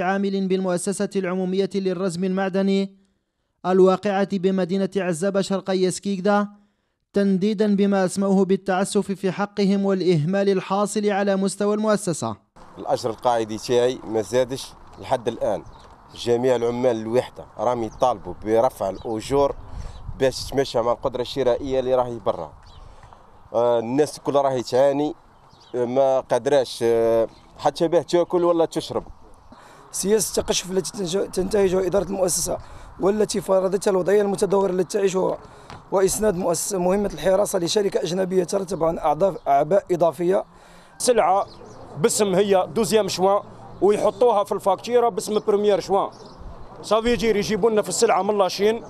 عامل بالمؤسسة العمومية للرزم المعدني الواقعة بمدينة عزاب شرقي سكيكدا تنديدا بما أسموه بالتعسف في حقهم والإهمال الحاصل على مستوى المؤسسة الأجر القاعدي تاعي ما زادش لحد الآن جميع العمال الوحدة رامي يطالبوا برفع الأجور باش تمشى مع القدرة الشرائية اللي راهي برا آه، الناس كلها راهي تعاني ما قدراش آه، حتى باه تاكل ولا تشرب سياسة التقشف التي تنتهجها إدارة المؤسسة والتي فرضتها الوضعية المتدهورة التي تعيشها وإسناد مؤسسة مهمة الحراسة لشركة أجنبية ترتب عن أعباء إضافية سلعة باسم هي دوزيام شوان ويحطوها في الفاكتيرة باسم بريمير شوان سافيجير يجيبوا لنا في السلعة من لاشين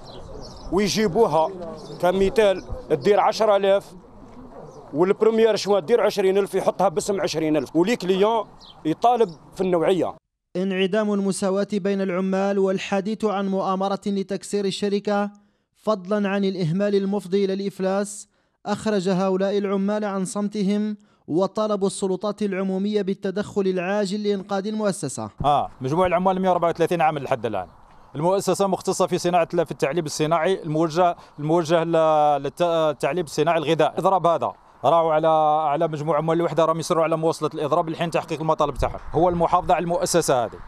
ويجيبوها كمثال تدير 10000 والبريمير شوان دير 20000 يحطها باسم 20000 ولي كليون يطالب في النوعيه انعدام المساواة بين العمال والحديث عن مؤامرة لتكسير الشركة فضلا عن الإهمال المفضي إلى الإفلاس أخرج هؤلاء العمال عن صمتهم وطلبوا السلطات العمومية بالتدخل العاجل لإنقاذ المؤسسة آه مجموع العمال 134 عامل لحد الآن المؤسسة مختصة في صناعة في التعليم الصناعي الموجه الموجه للتعليم الصناعي الغذائي اضرب هذا راهو على على مجموعه من الوحده راهم يصروا على مواصله الاضراب الحين تحقيق المطالب تاعهم هو المحافظه على المؤسسه هذه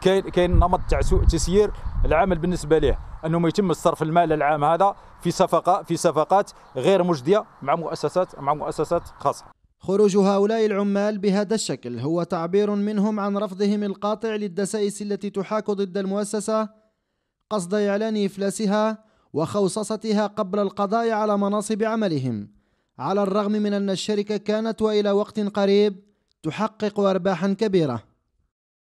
كاين كاين نمط تاع سوء تسيير العمل بالنسبه ليه انه ما يتم الصرف المال العام هذا في صفقه في صفقات غير مجديه مع مؤسسات مع مؤسسات خاصه خروج هؤلاء العمال بهذا الشكل هو تعبير منهم عن رفضهم القاطع للدسائس التي تحاك ضد المؤسسه قصد اعلان افلاسها وخوصصتها قبل القضاء على مناصب عملهم على الرغم من أن الشركة كانت وإلى وقت قريب تحقق أرباحا كبيرة